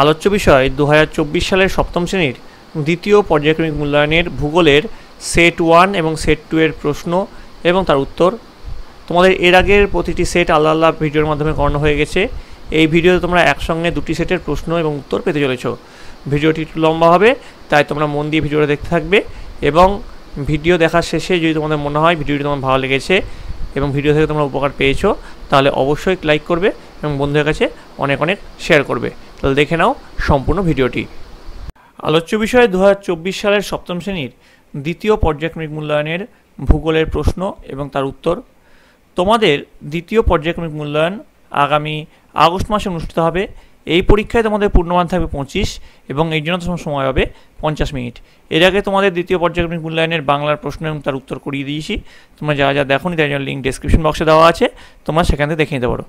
আলোচ্য বিষয় দু সালের সপ্তম শ্রেণীর দ্বিতীয় পর্যায়ক্রমিক মূল্যায়নের ভূগোলের সেট ওয়ান এবং সেট টু এর প্রশ্ন এবং তার উত্তর তোমাদের এর আগের প্রতিটি সেট আল্লাহ আলাদা ভিডিওর মাধ্যমে করানো হয়ে গেছে এই ভিডিওতে তোমরা একসঙ্গে দুটি সেটের প্রশ্ন এবং উত্তর পেতে চলেছ ভিডিওটি একটু লম্বা হবে তাই তোমরা মন দিয়ে ভিডিওটা দেখতে থাকবে এবং ভিডিও দেখার শেষে যদি তোমাদের মনে হয় ভিডিওটি তোমার ভালো লেগেছে এবং ভিডিও থেকে তোমরা উপকার পেয়েছো তাহলে অবশ্যই লাইক করবে এবং বন্ধুদের কাছে অনেক অনেক শেয়ার করবে তাহলে দেখে নাও সম্পূর্ণ ভিডিওটি আলোচ্য বিষয়ে দু সালের সপ্তম শ্রেণীর দ্বিতীয় পর্যায়ক্রমিক মূল্যায়নের ভূগোলের প্রশ্ন এবং তার উত্তর তোমাদের দ্বিতীয় পর্যায়ক্রমিক মূল্যায়ন আগামী আগস্ট মাসে অনুষ্ঠিত হবে এই পরীক্ষায় তোমাদের পূর্ণমান থাকবে পঁচিশ এবং এই জন্য তোমার সময় হবে পঞ্চাশ মিনিট এর আগে তোমাদের দ্বিতীয় পর্যায়ক্রমিক মূল্যায়নের বাংলার প্রশ্ন এবং তার উত্তর করিয়ে দিয়েছি তোমরা যা যা দেখো নি তার জন্য লিঙ্ক ডিসক্রিপশন বক্সে দেওয়া আছে তোমরা সেখান থেকে দেখে নিতে পারো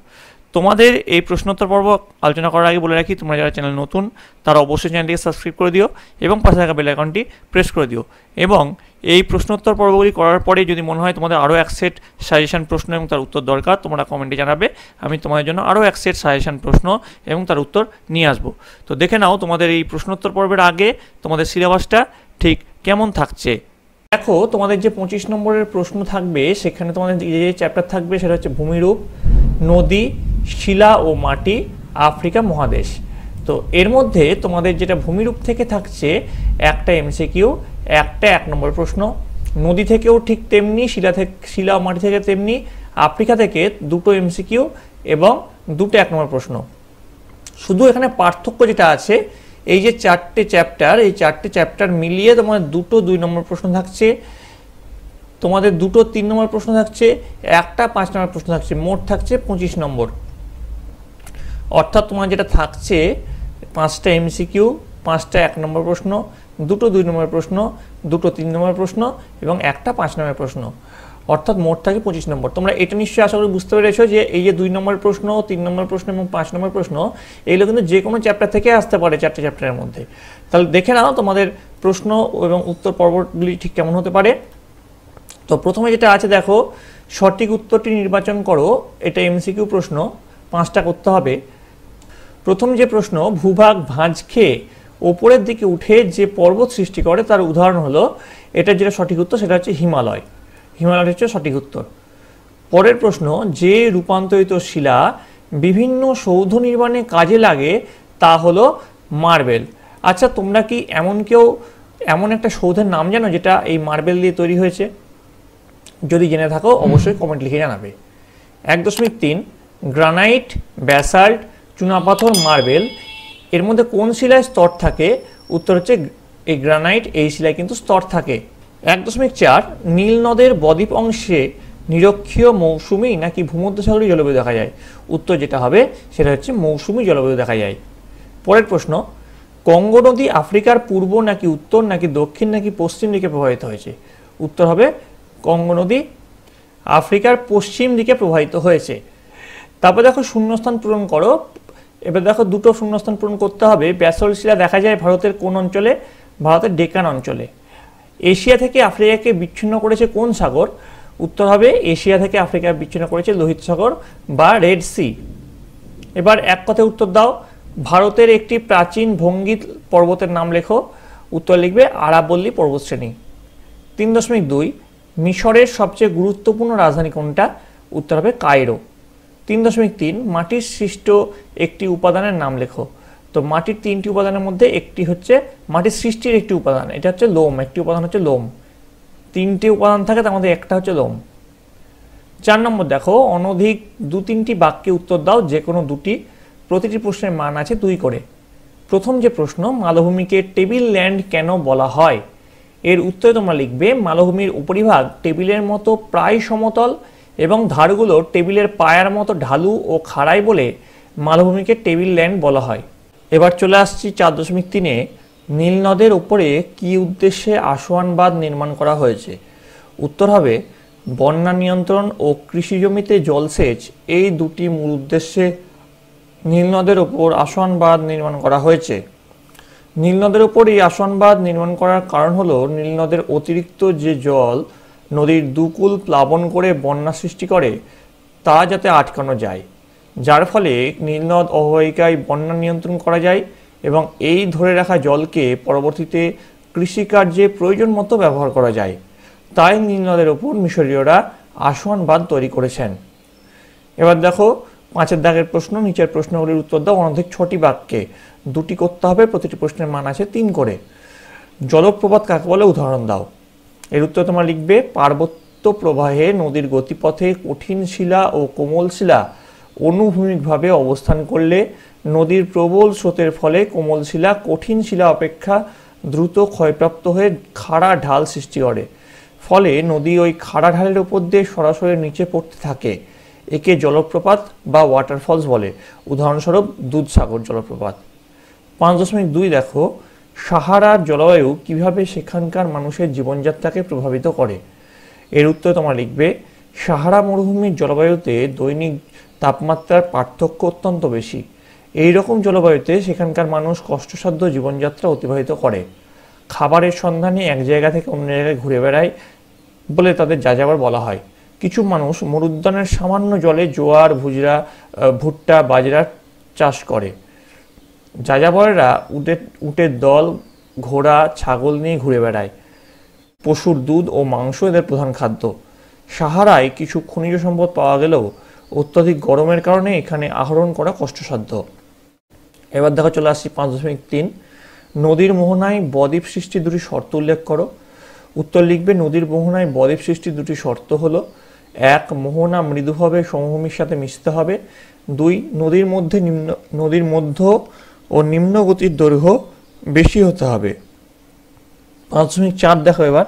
তোমাদের এই প্রশ্নোত্তর পর্ব আলোচনা করার আগে বলে রাখি তোমরা যারা চ্যানেল নতুন তারা অবশ্যই চ্যানেলটিকে সাবস্ক্রাইব করে দিও এবং পাশে থাকা বেল আইকনটি প্রেস করে দিও এবং এই প্রশ্নোত্তর পর্বগুলি করার পরে যদি মনে হয় তোমাদের আরও এক সেট সাজেশান প্রশ্ন এবং তার উত্তর দরকার তোমরা কমেন্টে জানাবে আমি তোমাদের জন্য আরও এক সেট সাজেশান প্রশ্ন এবং তার উত্তর নিয়ে আসবো তো দেখে নাও তোমাদের এই প্রশ্নোত্তর পর্বের আগে তোমাদের সিলেবাসটা ঠিক কেমন থাকছে দেখো তোমাদের যে পঁচিশ নম্বরের প্রশ্ন থাকবে সেখানে তোমাদের যে চ্যাপ্টার থাকবে সেটা হচ্ছে ভূমিরূপ নদী শিলা ও মাটি আফ্রিকা মহাদেশ তো এর মধ্যে তোমাদের যেটা ভূমিরূপ থেকে থাকছে একটা এমসিকিউ একটা এক নম্বর প্রশ্ন নদী থেকেও ঠিক তেমনি শিলা থেকে শিলা ও মাটি থেকে তেমনি আফ্রিকা থেকে দুটো এমসিকিউ এবং দুটো এক নম্বর প্রশ্ন শুধু এখানে পার্থক্য যেটা আছে এই যে চারটে চ্যাপ্টার এই চারটে চ্যাপ্টার মিলিয়ে তোমাদের দুটো দুই নম্বর প্রশ্ন থাকছে তোমাদের দুটো তিন নম্বর প্রশ্ন থাকছে একটা পাঁচ নম্বর প্রশ্ন থাকছে মোট থাকছে পঁচিশ নম্বর অর্থাৎ তোমার যেটা থাকছে পাঁচটা এমসিকিউ পাঁচটা এক নম্বর প্রশ্ন দুটো দুই নম্বর প্রশ্ন দুটো তিন নম্বর প্রশ্ন এবং একটা পাঁচ নম্বর প্রশ্ন অর্থাৎ মোট থাকে পঁচিশ নম্বর তোমরা এটা নিশ্চয়ই আশা করি বুঝতে পেরেছো যে এই যে দুই নম্বর প্রশ্ন তিন নম্বর প্রশ্ন এবং পাঁচ নম্বর প্রশ্ন এইগুলো কিন্তু যে কোনো চ্যাপ্টার থেকে আসতে পারে চারটে চ্যাপ্টারের মধ্যে তাহলে দেখে নাও তোমাদের প্রশ্ন এবং উত্তর পর্বগুলি ঠিক কেমন হতে পারে তো প্রথমে যেটা আছে দেখো সঠিক উত্তরটি নির্বাচন করো এটা এমসিকিউ প্রশ্ন পাঁচটা করতে হবে প্রথম যে প্রশ্ন ভূভাগ ভাঁজ খেয়ে ওপরের দিকে উঠে যে পর্বত সৃষ্টি করে তার উদাহরণ হলো এটা যেটা সঠিক উত্তর সেটা হচ্ছে হিমালয় হিমালয় হচ্ছে সঠিক উত্তর পরের প্রশ্ন যে রূপান্তরিত শিলা বিভিন্ন সৌধ নির্মাণে কাজে লাগে তা হলো মার্বেল আচ্ছা তোমরা কি এমন কেউ এমন একটা সৌধের নাম জানো যেটা এই মার্বেল দিয়ে তৈরি হয়েছে যদি জেনে থাকো অবশ্যই কমেন্ট লিখে জানাবে এক দশমিক তিন গ্রানাইট ব্যাসাল্ট চুনাপাথর মার্বেল এর মধ্যে কোন শিলায় স্তর থাকে উত্তর হচ্ছে এই গ্রানাইট এই শিলায় কিন্তু স্তর থাকে এক দশমিক চার নীল নদের বদ্বীপ অংশে নিরক্ষীয় মৌসুমি নাকি ভূমধ্যসাগরীয় জলবায়ু দেখা যায় উত্তর যেটা হবে সেটা হচ্ছে মৌসুমি জলবায়ু দেখা যায় পরের প্রশ্ন কঙ্গো নদী আফ্রিকার পূর্ব নাকি উত্তর নাকি দক্ষিণ নাকি পশ্চিম দিকে প্রবাহিত হয়েছে উত্তর হবে কঙ্গো নদী আফ্রিকার পশ্চিম দিকে প্রবাহিত হয়েছে তারপর দেখো শূন্যস্থান পূরণ করো এবার দেখো দুটো শূন্যস্থান পূরণ করতে হবে ব্যাসল শিলা দেখা যায় ভারতের কোন অঞ্চলে ভারতের ডেকান অঞ্চলে এশিয়া থেকে আফ্রিকাকে বিচ্ছিন্ন করেছে কোন সাগর উত্তর হবে এশিয়া থেকে আফ্রিকা বিচ্ছিন্ন করেছে লোহিত সাগর বা রেড সি এবার এক কথায় উত্তর দাও ভারতের একটি প্রাচীন ভঙ্গিত পর্বতের নাম লেখো উত্তর লিখবে আরাবল্লী পর্বতশ্রেণী তিন দশমিক দুই মিশরের সবচেয়ে গুরুত্বপূর্ণ রাজধানী কোনটা উত্তর হবে কায়রো তিন দশমিক তিন মাটির সৃষ্ট একটি উপাদানের নাম লেখো তো মাটির তিনটি উপাদানের মধ্যে একটি হচ্ছে মাটির সৃষ্টির একটি উপাদান এটা হচ্ছে লোম একটি উপাদান হচ্ছে লোম তিনটি উপাদান থাকে তার মধ্যে একটা হচ্ছে লোম চার নম্বর দেখো অনধিক দু তিনটি বাক্যে উত্তর দাও যে কোনো দুটি প্রতিটি প্রশ্নের মান আছে দুই করে প্রথম যে প্রশ্ন মালভূমিকে টেবিল ল্যান্ড কেন বলা হয় এর উত্তরে তোমরা লিখবে মালভূমির উপরিভাগ টেবিলের মতো প্রায় সমতল এবং ধারগুলো টেবিলের পায়ার মতো ঢালু ও খাড়াই বলে মালভূমিকে টেবিল ল্যান্ড বলা হয় এবার চলে আসছি চার দশমিক তিনে নীলনদের উপরে কি উদ্দেশ্যে আসোয়ান বাঁধ নির্মাণ করা হয়েছে উত্তর হবে বন্যা নিয়ন্ত্রণ ও কৃষি জমিতে জলসেচ এই দুটি মূল উদ্দেশ্যে নীলনদের ওপর আসোয়ান বাঁধ নির্মাণ করা হয়েছে নীলনদের ওপর এই আসোয়ান বাঁধ নির্মাণ করার কারণ হলো নীলনদের অতিরিক্ত যে জল নদীর দুকুল প্লাবন করে বন্যা সৃষ্টি করে তা যাতে আটকানো যায় যার ফলে নীলনদ অববাহিকায় বন্যা নিয়ন্ত্রণ করা যায় এবং এই ধরে রাখা জলকে পরবর্তীতে কৃষিকার্যে প্রয়োজন মতো ব্যবহার করা যায় তাই নীলনদের ওপর মিশরীয়রা আসন বাঁধ তৈরি করেছেন এবার দেখো পাঁচের দাগের প্রশ্ন নিচের প্রশ্নগুলির উত্তর দাও অনধিক ছটি বাক্যে দুটি করতে হবে প্রতিটি প্রশ্নের মান আছে তিন করে জলপ্রপাত কাকে বলে উদাহরণ দাও এর উত্তর তোমার লিখবে পার্বত্য প্রবাহে নদীর গতিপথে কঠিন শিলা ও কোমল শিলা অনুভূমিকভাবে অবস্থান করলে নদীর প্রবল স্রোতের ফলে কোমল শিলা কঠিন শিলা অপেক্ষা দ্রুত ক্ষয়প্রাপ্ত হয়ে খাড়া ঢাল সৃষ্টি করে ফলে নদী ওই খাড়া ঢালের উপর দিয়ে সরাসরি নিচে পড়তে থাকে একে জলপ্রপাত বা ওয়াটারফলস বলে উদাহরণস্বরূপ দুধসাগর জলপ্রপাত পাঁচ দশমিক দুই দেখো সাহারার জলবায়ু কিভাবে সেখানকার মানুষের জীবনযাত্রাকে প্রভাবিত করে এর উত্তর তোমার লিখবে সাহারা মরুভূমির জলবায়ুতে দৈনিক তাপমাত্রার পার্থক্য অত্যন্ত বেশি এই রকম জলবায়ুতে সেখানকার মানুষ কষ্টসাধ্য জীবনযাত্রা অতিবাহিত করে খাবারের সন্ধানে এক জায়গা থেকে অন্য জায়গায় ঘুরে বেড়ায় বলে তাদের যা যাবার বলা হয় কিছু মানুষ মরুদ্যানের সামান্য জলে জোয়ার ভুজরা ভুট্টা বাজরা চাষ করে যাযাবররা উটের উটের দল ঘোড়া ছাগল নিয়ে ঘুরে বেড়ায় পশুর দুধ ও মাংস এদের প্রধান খাদ্য সাহারায় কিছু খনিজ সম্পদ পাওয়া গেলেও অত্যধিক গরমের কারণে এখানে আহরণ করা কষ্টসাধ্য এবার দেখা চলে আসছি পাঁচ দশমিক তিন নদীর মোহনায় বদ্বীপ সৃষ্টির দুটি শর্ত উল্লেখ করো উত্তর লিখবে নদীর মোহনায় বদ্বীপ সৃষ্টির দুটি শর্ত হলো এক মোহনা মৃদুভাবে সমভূমির সাথে মিশতে হবে দুই নদীর মধ্যে নিম্ন নদীর মধ্য ও নিম্ন গতির দৈর্ঘ্য বেশি হতে হবে পাঁচ দশমিক চার দেখো এবার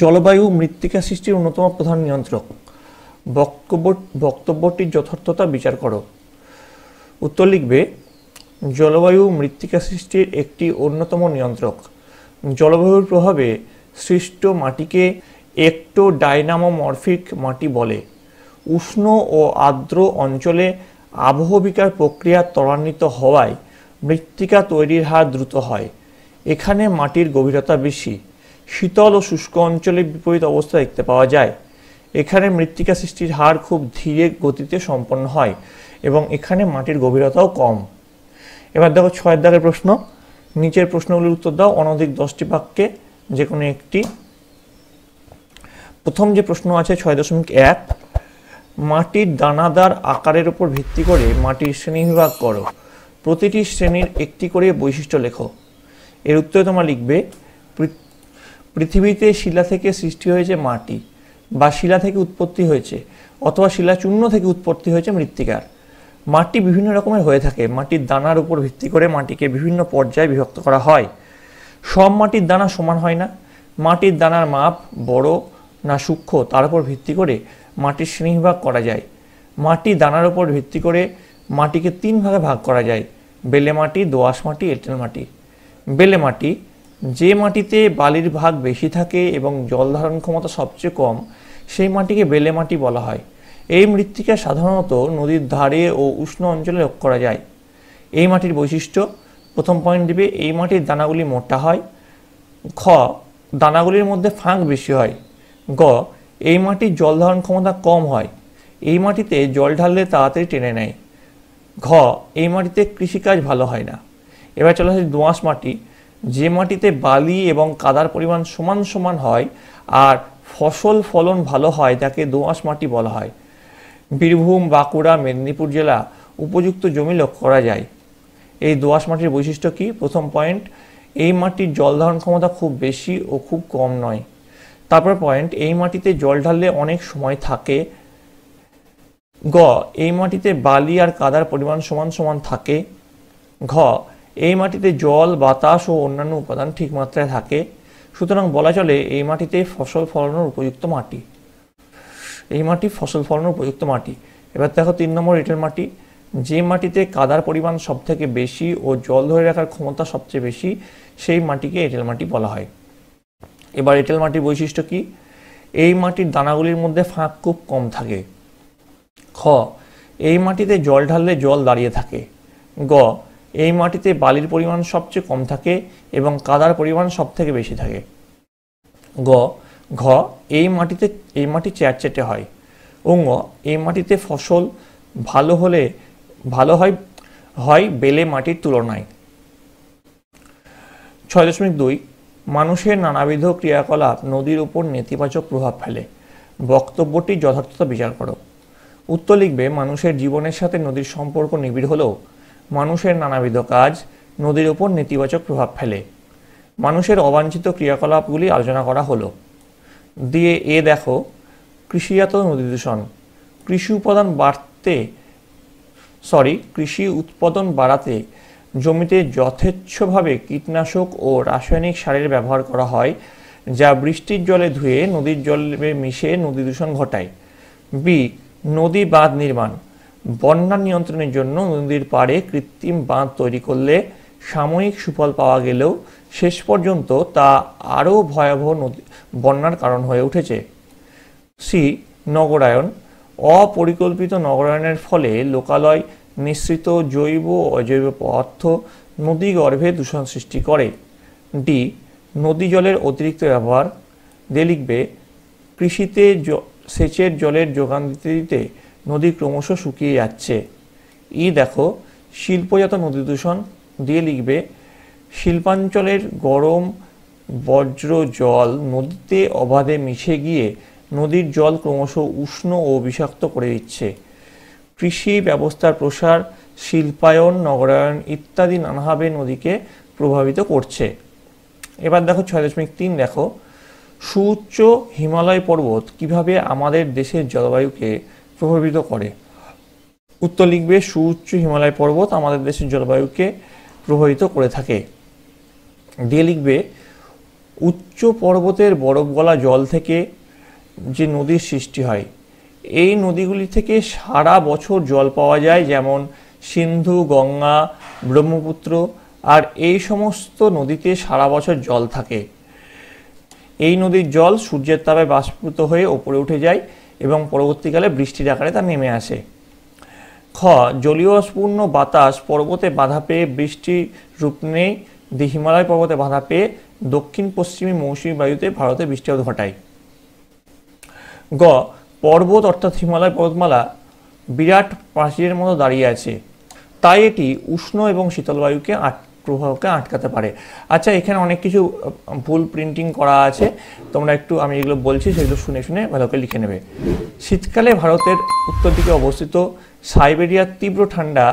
জলবায়ু মৃত্তিকা সৃষ্টির অন্যতম প্রধান নিয়ন্ত্রক বক্তব্য বক্তব্যটির যথার্থতা বিচার করো উত্তর লিখবে জলবায়ু মৃত্তিকা সৃষ্টির একটি অন্যতম নিয়ন্ত্রক জলবায়ুর প্রভাবে সৃষ্ট মাটিকে একটো ডাইনামোমরফিক মাটি বলে উষ্ণ ও আর্দ্র অঞ্চলে আবহবিকার প্রক্রিয়া ত্বরান্বিত হওয়ায় মৃত্তিকা তৈরির হার দ্রুত হয় এখানে মাটির গভীরতা বেশি শীতল ও শুষ্ক অঞ্চলে বিপরীত অবস্থা দেখতে পাওয়া যায় এখানে মৃত্তিকা সৃষ্টির হার খুব ধীরে গতিতে সম্পন্ন হয় এবং এখানে মাটির গভীরতাও কম এবার দেখো ছয়ের দাগের প্রশ্ন নিচের প্রশ্নগুলির উত্তর দাও অনধিক দশটি বাক্যে যে কোনো একটি প্রথম যে প্রশ্ন আছে ছয় দশমিক এক মাটির দানাদার আকারের উপর ভিত্তি করে মাটির শ্রেণীবিভাগ করো প্রতিটি শ্রেণীর একটি করে বৈশিষ্ট্য লেখো এর উত্তরে তোমরা লিখবে পৃথিবীতে শিলা থেকে সৃষ্টি হয়েছে মাটি বা শিলা থেকে উৎপত্তি হয়েছে অথবা শিলাচূর্ণ থেকে উৎপত্তি হয়েছে মৃত্তিকার মাটি বিভিন্ন রকমের হয়ে থাকে মাটির দানার উপর ভিত্তি করে মাটিকে বিভিন্ন পর্যায়ে বিভক্ত করা হয় সব মাটির দানা সমান হয় না মাটির দানার মাপ বড় না সূক্ষ্ম তার উপর ভিত্তি করে মাটির শ্রেণীবিভাগ করা যায় মাটি দানার উপর ভিত্তি করে মাটিকে তিন ভাগে ভাগ করা যায় বেলে মাটি দোআঁশ মাটি এঁটেল মাটি বেলে মাটি যে মাটিতে বালির ভাগ বেশি থাকে এবং জল ধারণ ক্ষমতা সবচেয়ে কম সেই মাটিকে বেলে মাটি বলা হয় এই মৃত্তিকা সাধারণত নদীর ধারে ও উষ্ণ অঞ্চলে লক্ষ্য করা যায় এই মাটির বৈশিষ্ট্য প্রথম পয়েন্ট দিবে এই মাটির দানাগুলি মোটা হয় খ দানাগুলির মধ্যে ফাঁক বেশি হয় গ এই মাটির জল ধারণ ক্ষমতা কম হয় এই মাটিতে জল ঢাললে তাড়াতাড়ি টেনে নেয় ঘ এই মাটিতে কৃষিকাজ ভালো হয় না এবার চলে আসে দোঁয়াশ মাটি যে মাটিতে বালি এবং কাদার পরিমাণ সমান সমান হয় আর ফসল ফলন ভালো হয় তাকে দোঁয়াশ মাটি বলা হয় বীরভূম বাঁকুড়া মেদিনীপুর জেলা উপযুক্ত জমি লক্ষ্য করা যায় এই দোঁয়াশ মাটির বৈশিষ্ট্য কী প্রথম পয়েন্ট এই মাটির জল ধারণ ক্ষমতা খুব বেশি ও খুব কম নয় তারপর পয়েন্ট এই মাটিতে জল ঢাললে অনেক সময় থাকে গ এই মাটিতে বালি আর কাদার পরিমাণ সমান সমান থাকে ঘ এই মাটিতে জল বাতাস ও অন্যান্য উপাদান ঠিক মাত্রায় থাকে সুতরাং বলা চলে এই মাটিতে ফসল ফলানোর উপযুক্ত মাটি এই মাটি ফসল ফলানোর উপযুক্ত মাটি এবার দেখো তিন নম্বর এঁটেল মাটি যে মাটিতে কাদার পরিমাণ সবথেকে বেশি ও জল ধরে রাখার ক্ষমতা সবচেয়ে বেশি সেই মাটিকে এঁটেল মাটি বলা হয় এবার এঁটেল মাটির বৈশিষ্ট্য কি এই মাটির দানাগুলির মধ্যে ফাঁক খুব কম থাকে খ এই মাটিতে জল ঢাললে জল দাঁড়িয়ে থাকে গ এই মাটিতে বালির পরিমাণ সবচেয়ে কম থাকে এবং কাদার পরিমাণ সবথেকে বেশি থাকে গ ঘ এই মাটিতে এই মাটি চ্যাটচেটে হয় ও গ এই মাটিতে ফসল ভালো হলে ভালো হয় হয় বেলে মাটির তুলনায় ছয় দশমিক দুই মানুষের নানাবিধ ক্রিয়াকলাপ নদীর উপর নেতিবাচক প্রভাব ফেলে বক্তব্যটি যথার্থতা বিচার করো উত্তর লিখবে মানুষের জীবনের সাথে নদীর সম্পর্ক নিবিড় হলেও মানুষের নানাবিধ কাজ নদীর ওপর নেতিবাচক প্রভাব ফেলে মানুষের অবাঞ্ছিত ক্রিয়াকলাপগুলি আলোচনা করা হলো দিয়ে এ দেখো কৃষিজাত নদী দূষণ কৃষি উপাদান বাড়তে সরি কৃষি উৎপাদন বাড়াতে জমিতে যথেচ্ছভাবে কীটনাশক ও রাসায়নিক সারের ব্যবহার করা হয় যা বৃষ্টির জলে ধুয়ে নদীর জলে মিশে নদী দূষণ ঘটায় বি নদী বাঁধ নির্মাণ বন্যা নিয়ন্ত্রণের জন্য নদীর পাড়ে কৃত্রিম বাঁধ তৈরি করলে সাময়িক সুফল পাওয়া গেলেও শেষ পর্যন্ত তা আরও ভয়াবহ নদী বন্যার কারণ হয়ে উঠেছে সি নগরায়ন অপরিকল্পিত নগরায়নের ফলে লোকালয় নিঃসৃত জৈব অজৈব পদার্থ নদী গর্ভে দূষণ সৃষ্টি করে ডি নদী জলের অতিরিক্ত ব্যবহার দিয়ে লিখবে কৃষিতে সেচের জলের যোগান দিতে দিতে নদী ক্রমশ শুকিয়ে যাচ্ছে ই দেখো শিল্পজাত নদী দূষণ দিয়ে লিখবে শিল্পাঞ্চলের গরম বজ্র জল নদীতে অবাধে মিশে গিয়ে নদীর জল ক্রমশ উষ্ণ ও বিষাক্ত করে দিচ্ছে কৃষি ব্যবস্থার প্রসার শিল্পায়ন নগরায়ন ইত্যাদি নানাভাবে নদীকে প্রভাবিত করছে এবার দেখো ছয় দশমিক তিন দেখো সুউচ্চ হিমালয় পর্বত কিভাবে আমাদের দেশের জলবায়ুকে প্রভাবিত করে উত্তর লিখবে সুউচ্চ হিমালয় পর্বত আমাদের দেশের জলবায়ুকে প্রভাবিত করে থাকে দিয়ে লিখবে উচ্চ পর্বতের বরফ গলা জল থেকে যে নদীর সৃষ্টি হয় এই নদীগুলি থেকে সারা বছর জল পাওয়া যায় যেমন সিন্ধু গঙ্গা ব্রহ্মপুত্র আর এই সমস্ত নদীতে সারা বছর জল থাকে এই নদীর জল সূর্যের তাপে বাষ্পীভূত হয়ে ওপরে উঠে যায় এবং পরবর্তীকালে বৃষ্টির আকারে তা নেমে আসে খ জলীয়পূর্ণ বাতাস পর্বতে বাধা পেয়ে বৃষ্টি রূপ নেই দি হিমালয় পর্বতে বাধা পেয়ে দক্ষিণ পশ্চিমী মৌসুমী বায়ুতে ভারতে বৃষ্টি ঘটায় গ পর্বত অর্থাৎ হিমালয় পর্বতমালা বিরাট প্রাচীরের মতো দাঁড়িয়ে আছে তাই এটি উষ্ণ এবং শীতল বায়ুকে আট প্রভাবকে আটকাতে পারে আচ্ছা এখানে অনেক কিছু ভুল প্রিন্টিং করা আছে তোমরা একটু আমি এগুলো বলছি সেগুলো শুনে শুনে ভালো করে লিখে নেবে শীতকালে ভারতের উত্তর দিকে অবস্থিত সাইবেরিয়ার তীব্র ঠান্ডা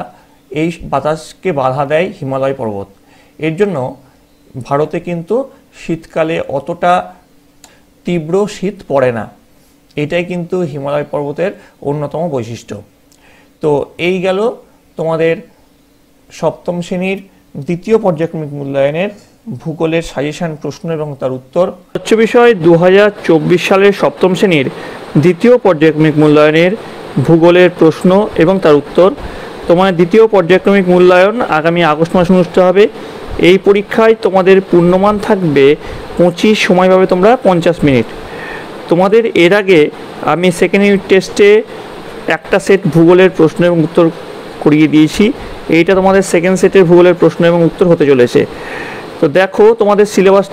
এই বাতাসকে বাধা দেয় হিমালয় পর্বত এর জন্য ভারতে কিন্তু শীতকালে অতটা তীব্র শীত পড়ে না এটাই কিন্তু হিমালয় পর্বতের অন্যতম বৈশিষ্ট্য তো এই গেল তোমাদের সপ্তম শ্রেণীর দ্বিতীয় পর্যায়ক্রমিক মূল্যায়নের ভূগোলের সাজেশন প্রশ্ন এবং তার উত্তর স্বচ্ছ বিষয় দু সালের সপ্তম শ্রেণীর দ্বিতীয় পর্যায়ক্রমিক মূল্যায়নের ভূগোলের প্রশ্ন এবং তার উত্তর তোমার মানে দ্বিতীয় পর্যায়ক্রমিক মূল্যায়ন আগামী আগস্ট মাসে অনুষ্ঠিত হবে এই পরীক্ষায় তোমাদের পূর্ণমান থাকবে পঁচিশ সময় পাবে তোমরা পঞ্চাশ মিনিট তোমাদের এর আগে আমি সেকেন্ড ইউনিট টেস্টে একটা সেট ভূগোলের প্রশ্ন এবং উত্তর করিয়ে দিয়েছি এইটা তোমাদের সেকেন্ড সেটের ভূগোলের প্রশ্ন এবং উত্তর হতে চলেছে তো দেখো তোমাদের সিলেবাস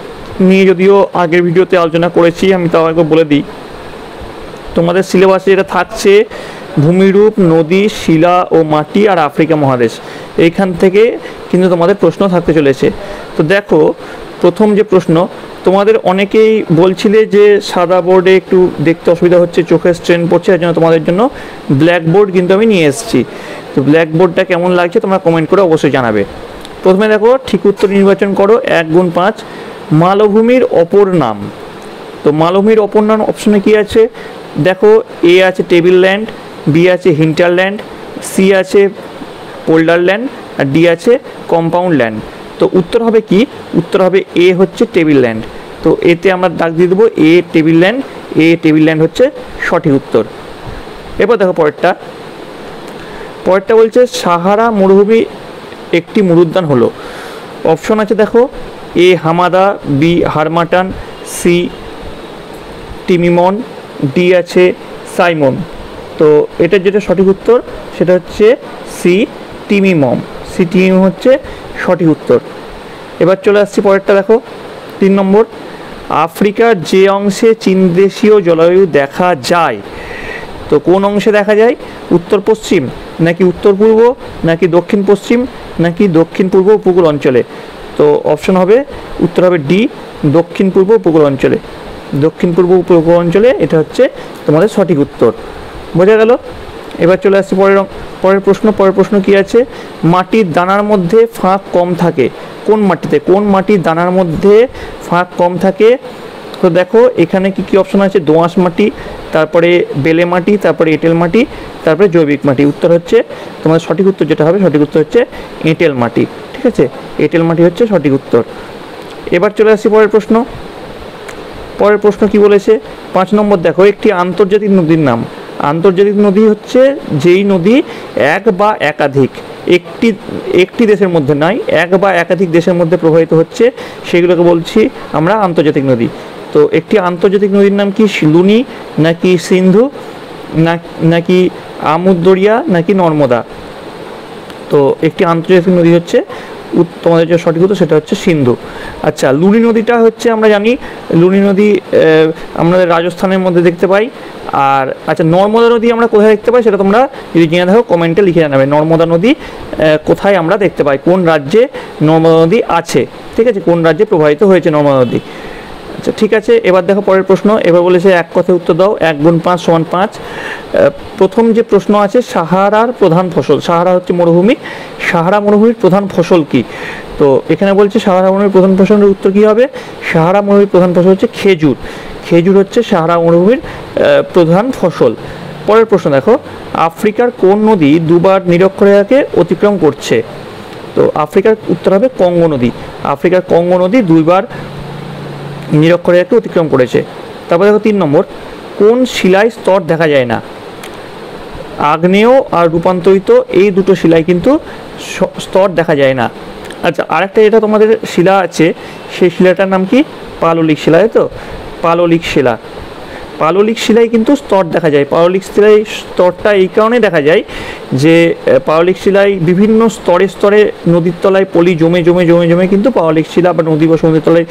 নিয়ে যদিও আগের ভিডিওতে আলোচনা করেছি আমি তাও একবার বলে দিই তোমাদের সিলেবাসে যেটা থাকছে ভূমিরূপ নদী শিলা ও মাটি আর আফ্রিকা মহাদেশ এইখান থেকে কিন্তু তোমাদের প্রশ্ন থাকতে চলেছে তো দেখো প্রথম যে প্রশ্ন তোমাদের অনেকেই বলছিলে যে সাদা বোর্ডে একটু দেখতে অসুবিধা হচ্ছে চোখে স্ট্রেন পড়ছে এর জন্য তোমাদের জন্য ব্ল্যাক বোর্ড কিন্তু আমি নিয়ে এসেছি তো ব্ল্যাক বোর্ডটা কেমন লাগছে তোমরা কমেন্ট করে অবশ্যই জানাবে প্রথমে দেখো ঠিক উত্তর নির্বাচন করো এক গুণ পাঁচ মালভূমির অপর নাম তো মালভূমির অপর নাম অপশনে কি আছে দেখো এ আছে টেবিল ল্যান্ড বি আছে হিন্টারল্যান্ড সি আছে পোল্ডার ল্যান্ড আর ডি আছে কম্পাউন্ড ল্যান্ড তো উত্তর হবে কি উত্তর হবে এ হচ্ছে টেবিল ল্যান্ড তো এতে আমরা ডাক দিয়ে দেবো A table land A table land হচ্ছে সঠিক উত্তর এরপর দেখো পরেরটা পরেরটা বলছে সাহারা মরুভূমি একটি মরুদ্যান হলো অপশন আছে দেখো A Hamada B Harmattan C Timimoun D আছে সাইমন তো এটার যেটা সঠিক উত্তর সেটা হচ্ছে সি টিমিমম সি টিমিম হচ্ছে সঠিক উত্তর এবার চলে আসছি পরেরটা দেখো তিন নম্বর আফ্রিকার যে অংশে চীনদেশীয় জলবায়ু দেখা যায় তো কোন অংশে দেখা যায় উত্তর পশ্চিম নাকি উত্তর পূর্ব নাকি দক্ষিণ পশ্চিম নাকি দক্ষিণ পূর্ব উপকূল অঞ্চলে তো অপশন হবে উত্তর হবে ডি দক্ষিণ পূর্ব উপকূল অঞ্চলে দক্ষিণ পূর্ব উপকূল অঞ্চলে এটা হচ্ছে তোমাদের সঠিক উত্তর বোঝা গেল এবার চলে আসছি পরের পরের প্রশ্ন পরের প্রশ্ন কি আছে মাটির দানার মধ্যে ফাঁক কম থাকে কোন মাটিতে কোন মাটির দানার মধ্যে ফাঁক কম থাকে তো দেখো এখানে কি কি অপশন আছে দোঁয়াশ মাটি তারপরে বেলে মাটি তারপরে এঁটেল মাটি তারপরে জৈবিক মাটি উত্তর হচ্ছে তোমার সঠিক উত্তর যেটা হবে সঠিক উত্তর হচ্ছে এঁটেল মাটি ঠিক আছে এঁটেল মাটি হচ্ছে সঠিক উত্তর এবার চলে আসি পরের প্রশ্ন পরের প্রশ্ন কি বলেছে পাঁচ নম্বর দেখো একটি আন্তর্জাতিক নদীর নাম আন্তর্জাতিক নদী হচ্ছে যেই নদী এক বা একাধিক একটি একটি দেশের মধ্যে নয় এক বা একাধিক দেশের মধ্যে প্রবাহিত হচ্ছে সেগুলোকে বলছি আমরা আন্তর্জাতিক নদী তো একটি আন্তর্জাতিক নদীর নাম কি লুনি নাকি সিন্ধু নাকি আমুদরিয়া নাকি নর্মদা তো একটি আন্তর্জাতিক নদী হচ্ছে তোমাদের যে সঠিক উত্তর সেটা হচ্ছে সিন্ধু আচ্ছা লুনি নদীটা হচ্ছে আমরা জানি লুনি নদী আমাদের রাজস্থানের মধ্যে দেখতে পাই আর আচ্ছা নর্মদা নদী আমরা কোথায় দেখতে পাই সেটা তোমরা যদি জেনে থাকো কমেন্টে লিখে জানাবে নর্মদা নদী কোথায় আমরা দেখতে পাই কোন রাজ্যে নর্মদা নদী আছে ঠিক আছে কোন রাজ্যে প্রবাহিত হয়েছে নর্মদা নদী আচ্ছা ঠিক আছে এবার দেখো পরের প্রশ্ন এবার বলেছে এক কথায় উত্তর দাও এক গুণ পাঁচ সমান পাঁচ প্রথম যে প্রশ্ন আছে সাহারার প্রধান ফসল সাহারা হচ্ছে মরুভূমি সাহারা মরুভূমির প্রধান ফসল কি তো এখানে বলছে সাহারা মরুভূমির প্রধান ফসলের উত্তর কী হবে সাহারা মরুভূমির প্রধান ফসল হচ্ছে খেজুর খেজুর হচ্ছে সাহারা মরুভূমির প্রধান ফসল পরের প্রশ্ন দেখো আফ্রিকার কোন নদী দুবার নিরক্ষরেখাকে অতিক্রম করছে তো আফ্রিকার উত্তর হবে কঙ্গো নদী আফ্রিকার কঙ্গো নদী দুইবার নিরক্ষরেখাকে অতিক্রম করেছে তারপর দেখো তিন নম্বর কোন শিলায় স্তর দেখা যায় না আগ্নেয় আর রূপান্তরিত এই দুটো শিলায় কিন্তু স্তর দেখা যায় না আচ্ছা আরেকটা যেটা তোমাদের শিলা আছে সেই শিলাটার নাম কি পাললিক শিলা তো পাললিক শিলা পাললিক শিলায় কিন্তু স্তর দেখা যায় পাললিক শিলায় স্তরটা এই কারণে দেখা যায় যে পাললিক শিলায় বিভিন্ন স্তরে স্তরে নদীর তলায় পলি জমে জমে জমে জমে কিন্তু পাললিক শিলা বা নদী বা সমুদ্রের তলায়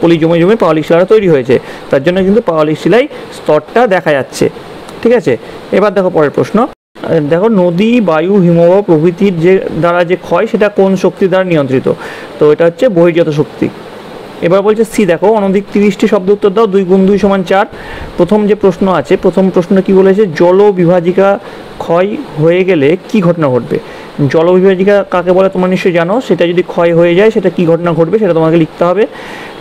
পলি জমে জমে পাললিক শিলাটা তৈরি হয়েছে তার জন্য কিন্তু পাললিক শিলায় স্তরটা দেখা যাচ্ছে ঠিক আছে এবার দেখো পরের প্রশ্ন দেখো নদী বায়ু হিমবাহ প্রভৃতির যে দ্বারা যে ক্ষয় সেটা কোন শক্তি দ্বারা নিয়ন্ত্রিত তো এটা হচ্ছে বহির্জাত শক্তি এবার বলছে সি দেখো অনধিক তিরিশটি শব্দ উত্তর দাও দুই গুণ দুই সমান চার প্রথম যে প্রশ্ন আছে প্রথম প্রশ্ন কি বলেছে জল বিভাজিকা ক্ষয় হয়ে গেলে কি ঘটনা ঘটবে জলবিভাজিকা কাকে বলে তোমার নিশ্চয়ই জানো সেটা যদি ক্ষয় হয়ে যায় সেটা কি ঘটনা ঘটবে সেটা তোমাকে লিখতে হবে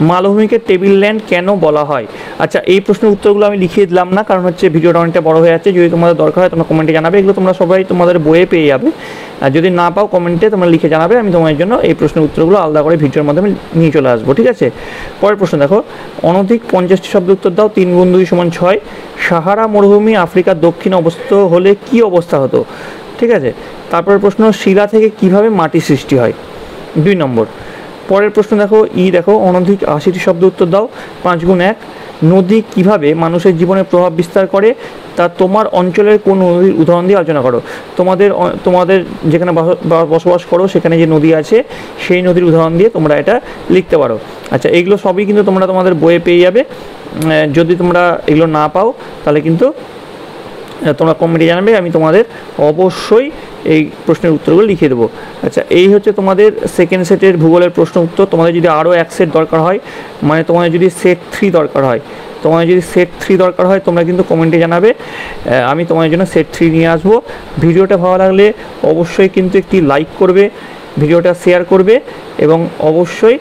মালভূমিকে টেবিল ল্যান্ড কেন বলা হয় আচ্ছা এই প্রশ্নের উত্তরগুলো আমি লিখিয়ে দিলাম না কারণ হচ্ছে ভিডিওটা অনেকটা বড় হয়ে যাচ্ছে যদি তোমাদের দরকার হয় তোমরা কমেন্টে জানাবে এগুলো তোমরা সবাই তোমাদের বইয়ে পেয়ে যাবে আর যদি না পাও কমেন্টে তোমরা লিখে জানাবে আমি তোমাদের জন্য এই প্রশ্নের উত্তরগুলো আলাদা করে ভিডিওর মাধ্যমে নিয়ে চলে আসবো ঠিক আছে পরের প্রশ্ন দেখো অনধিক পঞ্চাশটি শব্দ উত্তর দাও তিন গুণ দুই সমান ছয় সাহারা মরুভূমি আফ্রিকার দক্ষিণে অবস্থিত হলে কি অবস্থা হতো ঠিক আছে তারপরের প্রশ্ন শিলা থেকে কিভাবে মাটি সৃষ্টি হয় দুই নম্বর পরের প্রশ্ন দেখো ই দেখো অনধিক আশিটি শব্দ উত্তর দাও পাঁচ গুণ এক নদী কিভাবে মানুষের জীবনে প্রভাব বিস্তার করে তা তোমার অঞ্চলের কোন নদীর উদাহরণ দিয়ে আলোচনা করো তোমাদের তোমাদের যেখানে বসবাস করো সেখানে যে নদী আছে সেই নদীর উদাহরণ দিয়ে তোমরা এটা লিখতে পারো আচ্ছা এগুলো সবই কিন্তু তোমরা তোমাদের বইয়ে পেয়ে যাবে যদি তোমরা এগুলো না পাও তাহলে কিন্তু তোমরা কমেন্টে জানাবে আমি তোমাদের অবশ্যই এই প্রশ্নের উত্তরগুলো লিখে দেবো আচ্ছা এই হচ্ছে তোমাদের সেকেন্ড সেটের ভূগোলের প্রশ্ন উত্তর তোমাদের যদি আরও এক সেট দরকার হয় মানে তোমাদের যদি সেট থ্রি দরকার হয় তোমাদের যদি সেট থ্রি দরকার হয় তোমরা কিন্তু কমেন্টে জানাবে আমি তোমাদের জন্য সেট থ্রি নিয়ে আসবো ভিডিওটা ভালো লাগলে অবশ্যই কিন্তু একটি লাইক করবে ভিডিওটা শেয়ার করবে এবং অবশ্যই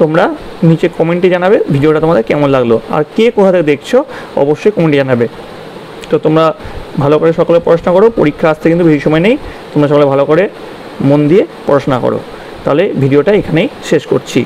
তোমরা নিচে কমেন্টে জানাবে ভিডিওটা তোমাদের কেমন লাগলো আর কে কোথা থেকে দেখছো অবশ্যই কমেন্টে জানাবে তো তোমরা ভালো করে সকলে পড়াশোনা করো পরীক্ষা আসতে কিন্তু বেশি সময় নেই তোমরা সকলে ভালো করে মন দিয়ে পড়াশোনা করো তাহলে ভিডিওটা এখানেই শেষ করছি